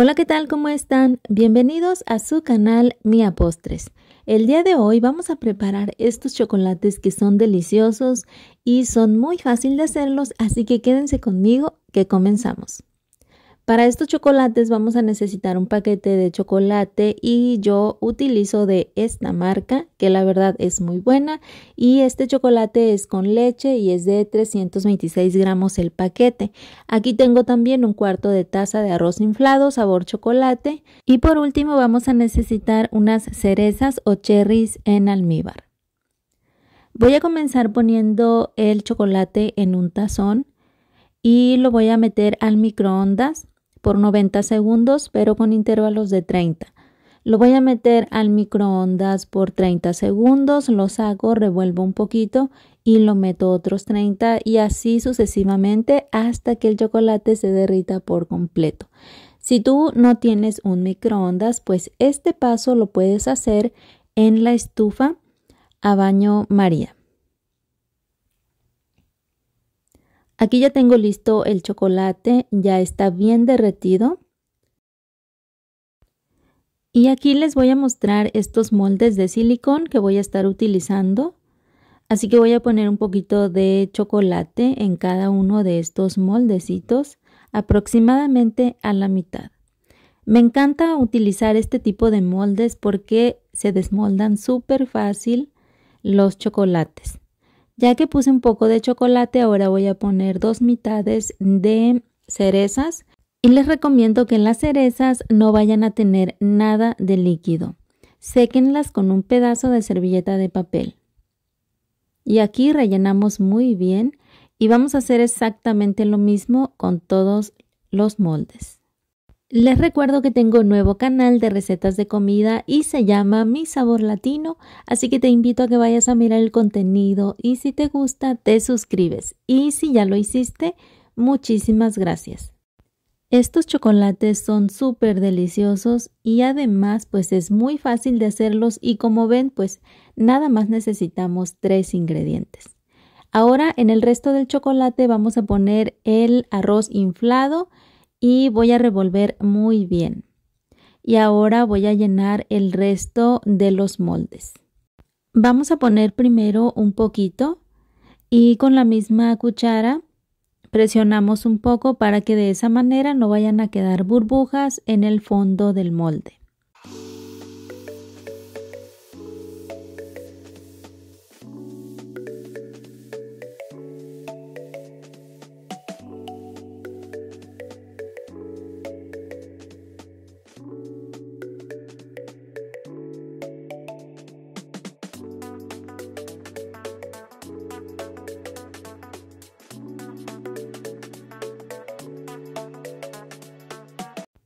Hola, ¿qué tal? ¿Cómo están? Bienvenidos a su canal Mía Postres. El día de hoy vamos a preparar estos chocolates que son deliciosos y son muy fácil de hacerlos, así que quédense conmigo que comenzamos. Para estos chocolates vamos a necesitar un paquete de chocolate y yo utilizo de esta marca que la verdad es muy buena y este chocolate es con leche y es de 326 gramos el paquete. Aquí tengo también un cuarto de taza de arroz inflado sabor chocolate y por último vamos a necesitar unas cerezas o cherries en almíbar. Voy a comenzar poniendo el chocolate en un tazón y lo voy a meter al microondas por 90 segundos, pero con intervalos de 30. Lo voy a meter al microondas por 30 segundos, lo saco, revuelvo un poquito y lo meto otros 30 y así sucesivamente hasta que el chocolate se derrita por completo. Si tú no tienes un microondas, pues este paso lo puedes hacer en la estufa a baño María. Aquí ya tengo listo el chocolate, ya está bien derretido. Y aquí les voy a mostrar estos moldes de silicón que voy a estar utilizando. Así que voy a poner un poquito de chocolate en cada uno de estos moldecitos, aproximadamente a la mitad. Me encanta utilizar este tipo de moldes porque se desmoldan súper fácil los chocolates. Ya que puse un poco de chocolate, ahora voy a poner dos mitades de cerezas y les recomiendo que en las cerezas no vayan a tener nada de líquido. Séquenlas con un pedazo de servilleta de papel. Y aquí rellenamos muy bien y vamos a hacer exactamente lo mismo con todos los moldes. Les recuerdo que tengo un nuevo canal de recetas de comida y se llama Mi Sabor Latino, así que te invito a que vayas a mirar el contenido y si te gusta te suscribes y si ya lo hiciste, muchísimas gracias. Estos chocolates son súper deliciosos y además pues es muy fácil de hacerlos y como ven pues nada más necesitamos tres ingredientes. Ahora en el resto del chocolate vamos a poner el arroz inflado, y voy a revolver muy bien. Y ahora voy a llenar el resto de los moldes. Vamos a poner primero un poquito y con la misma cuchara presionamos un poco para que de esa manera no vayan a quedar burbujas en el fondo del molde.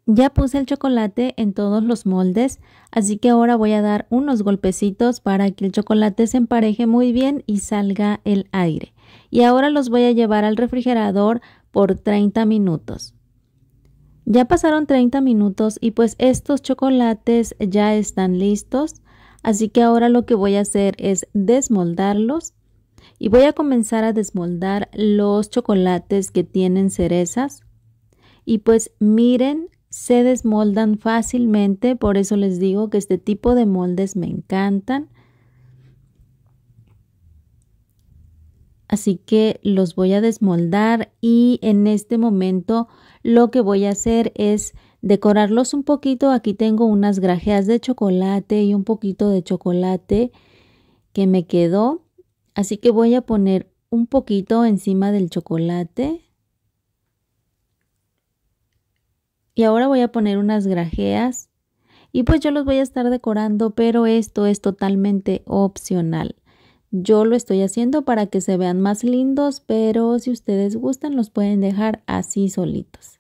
Ya puse el chocolate en todos los moldes, así que ahora voy a dar unos golpecitos para que el chocolate se empareje muy bien y salga el aire. Y ahora los voy a llevar al refrigerador por 30 minutos. Ya pasaron 30 minutos y pues estos chocolates ya están listos, así que ahora lo que voy a hacer es desmoldarlos y voy a comenzar a desmoldar los chocolates que tienen cerezas. Y pues miren se desmoldan fácilmente, por eso les digo que este tipo de moldes me encantan. Así que los voy a desmoldar y en este momento lo que voy a hacer es decorarlos un poquito. Aquí tengo unas grajeas de chocolate y un poquito de chocolate que me quedó. Así que voy a poner un poquito encima del chocolate. Y ahora voy a poner unas grajeas y pues yo los voy a estar decorando, pero esto es totalmente opcional. Yo lo estoy haciendo para que se vean más lindos, pero si ustedes gustan los pueden dejar así solitos.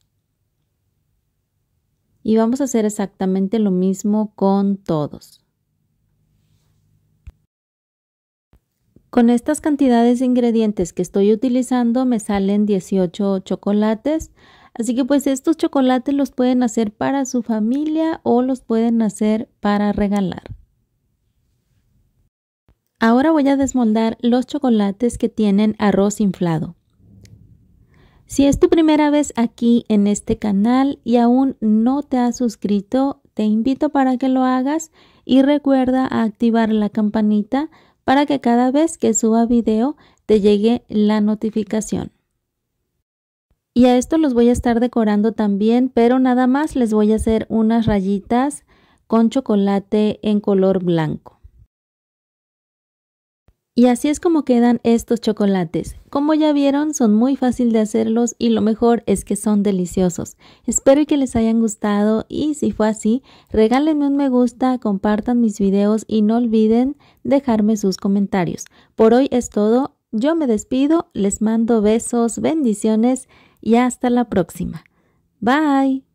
Y vamos a hacer exactamente lo mismo con todos. Con estas cantidades de ingredientes que estoy utilizando me salen 18 chocolates, Así que pues estos chocolates los pueden hacer para su familia o los pueden hacer para regalar. Ahora voy a desmoldar los chocolates que tienen arroz inflado. Si es tu primera vez aquí en este canal y aún no te has suscrito, te invito para que lo hagas y recuerda activar la campanita para que cada vez que suba video te llegue la notificación. Y a esto los voy a estar decorando también, pero nada más les voy a hacer unas rayitas con chocolate en color blanco. Y así es como quedan estos chocolates. Como ya vieron, son muy fácil de hacerlos y lo mejor es que son deliciosos. Espero que les hayan gustado y si fue así, regálenme un me gusta, compartan mis videos y no olviden dejarme sus comentarios. Por hoy es todo, yo me despido, les mando besos, bendiciones y hasta la próxima. Bye.